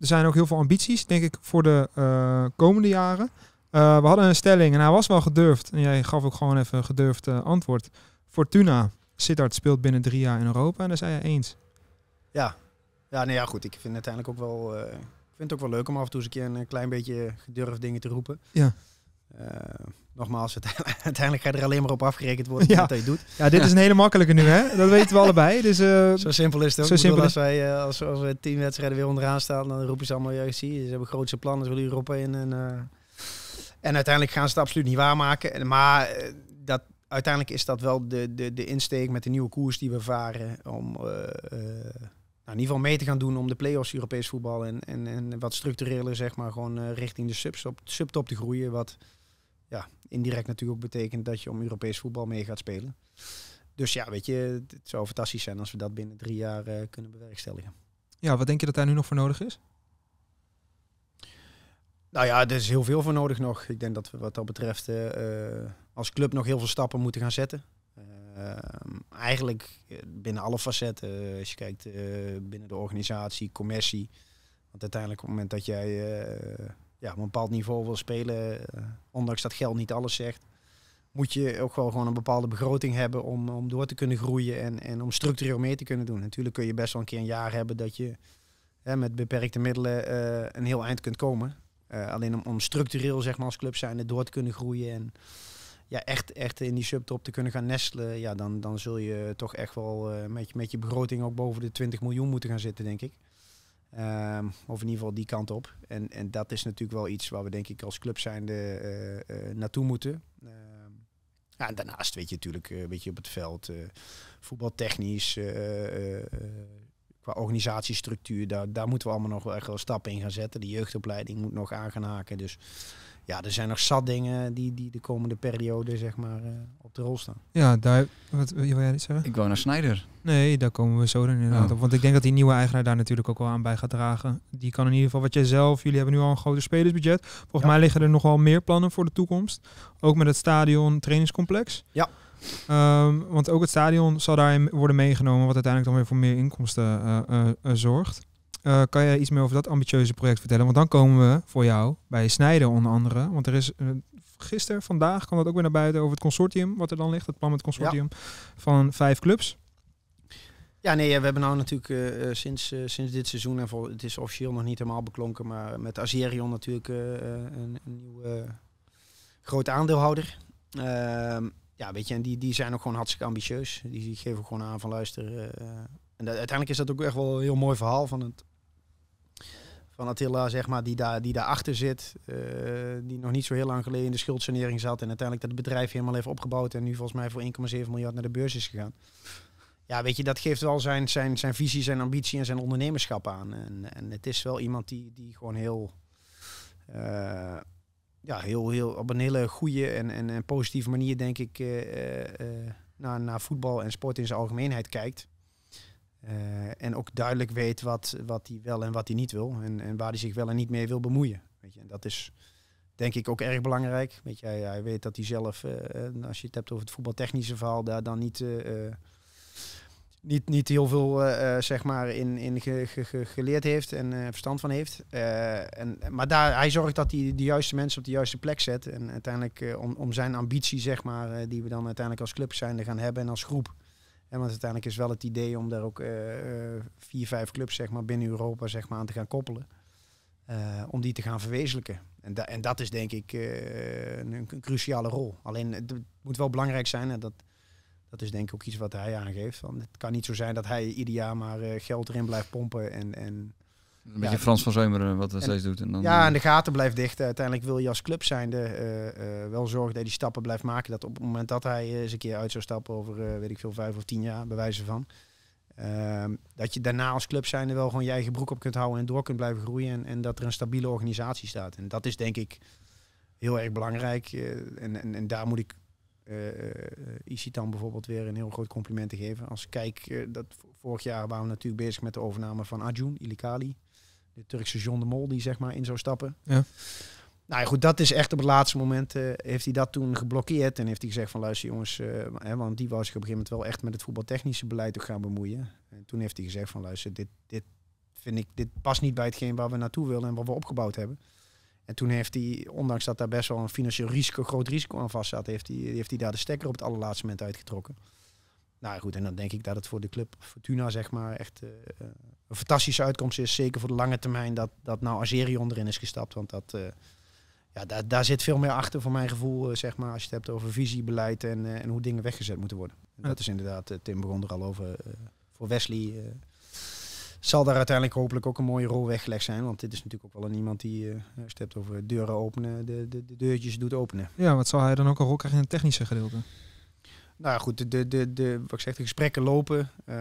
Er zijn ook heel veel ambities, denk ik, voor de eh, komende jaren. Eh, we hadden een stelling en hij was wel gedurfd. En jij gaf ook gewoon even een gedurfd eh, antwoord. Fortuna, Sittard speelt binnen drie jaar in Europa. En daar zei je eens. Ja, ja, nee, nou ja goed. Ik vind het uiteindelijk ook wel, ik vind het ook wel leuk om af en toe eens een keer een klein beetje gedurfd dingen te roepen. Ja. Eh, nogmaals, uiteindelijk ga je er alleen maar op afgerekend worden ja. wat je doet. Ja, dit is een hele makkelijke nu, hè? Dat weten we allebei. Dus, eh, zo simpel is het ook. Zo simpel als, wij, eh, als, we tien wedstrijden weer onderaan staan, dan roepen ze allemaal, ja, zie, ze hebben grootste plannen, ze willen Europa in. En, en uiteindelijk gaan ze het absoluut niet waarmaken. Maar dat, uiteindelijk is dat wel de, de, de insteek met de nieuwe koers die we varen om... Nou, in ieder geval mee te gaan doen om de play-offs Europees voetbal en, en, en wat structureler, zeg maar, gewoon richting de subs op, subtop te groeien. Wat, ja, indirect natuurlijk ook betekent dat je om Europees voetbal mee gaat spelen. Dus ja, weet je, het zou fantastisch zijn als we dat binnen drie jaar eh, kunnen bewerkstelligen. Ja, wat denk je dat daar nu nog voor nodig is? Nou ja, er is heel veel voor nodig nog. Ik denk dat we wat dat betreft eh, eh, als club nog heel veel stappen moeten gaan zetten. Ehm, eigenlijk binnen alle facetten. Als je kijkt binnen de organisatie, commercie. Want uiteindelijk op het moment dat jij ja, op een bepaald niveau wil spelen, eh, ondanks dat geld niet alles zegt, moet je ook wel gewoon een bepaalde begroting hebben om, om door te kunnen groeien en, en om structureel meer te kunnen doen. Natuurlijk kun je best wel een keer een jaar hebben dat je hè, met beperkte middelen eh, een heel eind kunt komen. Eh, alleen om, om, structureel zeg maar, als club er door te kunnen groeien en ja, echt, echt in die subtop te kunnen gaan nestelen, ja, dan, dan zul je toch echt wel met, je, met je begroting ook boven de 20 miljoen moeten gaan zitten, denk ik. Ehm, of in ieder geval die kant op. En, en dat is natuurlijk wel iets waar we denk ik als club zijnde uh, naartoe moeten. Ehm, ja, en daarnaast weet je natuurlijk, eh, weet je, op het veld, voetbaltechnisch, organisatiestructuur, daar, daar moeten we allemaal nog wel echt wel stappen in gaan zetten. De jeugdopleiding moet nog aan gaan haken. Dus ja, er zijn nog zat dingen die, die de komende periode zeg maar, eh, op de rol staan. Ja, daar, wat wil jij iets zeggen? Ik woon naar Snijder. Nee, daar komen we zo dan inderdaad oh. op. Want ik denk dat die nieuwe eigenaar daar natuurlijk ook wel aan bij gaat dragen. Die kan in ieder geval wat jij zelf, jullie hebben nu al een groter spelersbudget. Volgens mij liggen er nogal meer plannen voor de toekomst. Ook met het stadion, trainingscomplex. Ja. Ehm, want ook het stadion zal daarin worden meegenomen, wat uiteindelijk dan weer voor meer inkomsten eh, eh, eh, zorgt. kan jij iets meer over dat ambitieuze project vertellen? Want dan komen we voor jou bij Snijden onder andere. Want er is gisteren, vandaag, kwam dat ook weer naar buiten over het consortium, wat er dan ligt, het plan met consortium van vijf clubs. Ja, nee, we hebben nou natuurlijk sinds, sinds dit seizoen, en het is officieel nog niet helemaal beklonken, maar met Azerion natuurlijk een, een, nieuwe grote aandeelhouder. Ehm, ja, weet je, en die, die zijn ook gewoon hartstikke ambitieus. Die, die geven gewoon aan van luisteren. Eh, en uiteindelijk is dat ook echt wel een heel mooi verhaal van het, van Attila, zeg maar, die, daar, die daarachter zit. Eh, die nog niet zo heel lang geleden in de schuldsanering zat. En uiteindelijk dat bedrijf helemaal heeft opgebouwd. En nu volgens mij voor 1,7 miljard naar de beurs is gegaan. Ja, weet je, dat geeft wel zijn, zijn, zijn visie, zijn ambitie en zijn ondernemerschap aan. En, en het is wel iemand die, die gewoon heel. Eh, ja, heel, heel, op een hele goede en, en, en positieve manier, denk ik, eh, eh, eh, naar, naar voetbal en sport in zijn algemeenheid kijkt. en ook duidelijk weet wat, wat hij wel en wat hij niet wil. En, en waar hij zich wel en niet mee wil bemoeien. Weet je, en dat is denk ik ook erg belangrijk. Weet je, hij, weet dat hij zelf, als je het hebt over het voetbaltechnische verhaal, daar dan niet niet, niet heel veel eh, eh, zeg maar in, in geleerd heeft en eh, verstand van heeft. en, maar daar, hij zorgt dat hij de juiste mensen op de juiste plek zet. En uiteindelijk om, om zijn ambitie, zeg maar, die we dan uiteindelijk als club zijn gaan hebben en als groep. En want uiteindelijk is wel het idee om daar ook vier, vijf clubs zeg maar, binnen Europa zeg maar, aan te gaan koppelen. om die te gaan verwezenlijken. En, en dat is denk ik een, een, cruciale rol. Alleen het moet wel belangrijk zijn, dat, dat is denk ik ook iets wat hij aangeeft. het kan niet zo zijn dat hij ieder jaar maar eh, geld erin blijft pompen. En, en, een beetje Frans van Zeumeren wat hij steeds doet. En dan, ja, en de gaten blijft dicht. Uiteindelijk wil je als club zijnde eh, eh, wel zorgen dat hij die stappen blijft maken. Dat op het moment dat hij eens een keer uit zou stappen over, weet ik veel, vijf of tien jaar, bij wijze van. Ehm, dat je daarna als club zijnde wel gewoon je eigen broek op kunt houden en door kunt blijven groeien. En, en dat er een stabiele organisatie staat. En dat is denk ik heel erg belangrijk. en, en, en daar moet ik eh, eh, Isitan bijvoorbeeld weer een heel groot compliment te geven. Als ik kijk, eh, dat vorig jaar waren we natuurlijk bezig met de overname van Ajun, Ilikali. De Turkse John de Mol die zeg maar in zou stappen. Ja. Nou goed, dat is echt op het laatste moment heeft hij dat toen geblokkeerd. En heeft hij gezegd van luister jongens, hè, want die was zich op een gegeven moment wel echt met het voetbaltechnische beleid ook gaan bemoeien. En toen heeft hij gezegd van luister, dit, dit vind ik, dit past niet bij hetgeen waar we naartoe willen en wat we opgebouwd hebben. En toen heeft hij, ondanks dat daar best wel een financieel risico, groot risico aan vast zat, heeft hij, heeft hij daar de stekker op het allerlaatste moment uitgetrokken. Nou goed, en dan denk ik dat het voor de club Fortuna zeg maar echt eh, een fantastische uitkomst is. Zeker voor de lange termijn dat, dat nou Azeri onderin is gestapt. Want dat, eh, ja, daar, daar zit veel meer achter voor mijn gevoel, eh, zeg maar, als je het hebt over visiebeleid en, en hoe dingen weggezet moeten worden. dat is inderdaad, Tim begon er al over, voor Wesley zal daar uiteindelijk hopelijk ook een mooie rol weggelegd zijn. Want dit is natuurlijk ook wel een iemand die, uh, als je over deuren openen, de, de, de, deurtjes doet openen. Ja, wat zal hij dan ook een rol krijgen in het technische gedeelte? Nou goed, de, de, de, wat ik zeg, de gesprekken lopen. Uh,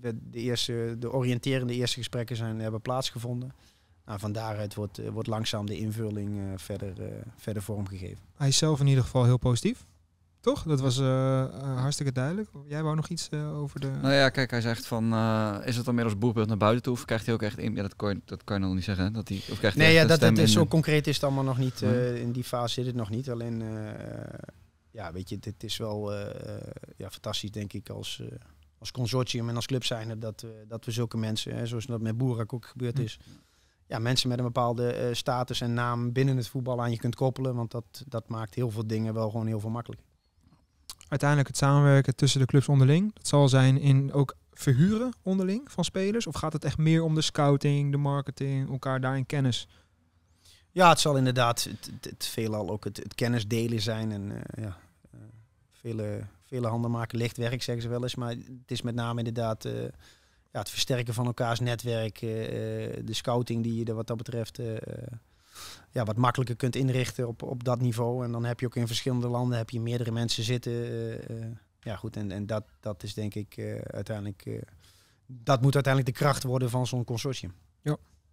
de, de, eerste, de oriënterende eerste gesprekken zijn, hebben plaatsgevonden. Nou, van daaruit wordt, eh, wordt langzaam de invulling uh, verder, uh, verder vormgegeven. Hij is zelf in ieder geval heel positief? Toch? Dat was eh, eh, hartstikke duidelijk. Jij wou nog iets eh, over de... Nou ja, kijk, hij zegt van... is het dan meer boerbeeld naar buiten toe? Of krijgt hij ook echt... In, ja, dat kan, je, dat kan je nog niet zeggen. Dat hij, of krijgt hij nee, ja, dat, dat is, zo concreet is het allemaal nog niet. Hm? in die fase zit het nog niet. Alleen, ja, weet je, dit is wel ja, fantastisch, denk ik, als als consortium en als club zijn dat, dat we zulke mensen, hè, zoals dat met Boerak ook gebeurd hm. is, ja, mensen met een bepaalde status en naam binnen het voetbal aan je kunt koppelen. Want dat, dat maakt heel veel dingen wel gewoon heel veel makkelijker uiteindelijk het samenwerken tussen de clubs onderling. Dat zal zijn in ook verhuren onderling van spelers? Of gaat het echt meer om de scouting, de marketing, elkaar daarin kennis? Ja, het zal inderdaad het, veelal ook het, kennis delen zijn. En eh, ja, eh, vele, vele handen maken licht werk, zeggen ze wel eens. Maar het is met name inderdaad eh, ja, het versterken van elkaars netwerk. de scouting die je er wat dat betreft ja, wat makkelijker kunt inrichten op, op dat niveau. En dan heb je ook in verschillende landen heb je meerdere mensen zitten. Eh, eh, ja, goed, en, en dat, dat is denk ik eh, uiteindelijk. dat moet uiteindelijk de kracht worden van zo'n consortium. Ja.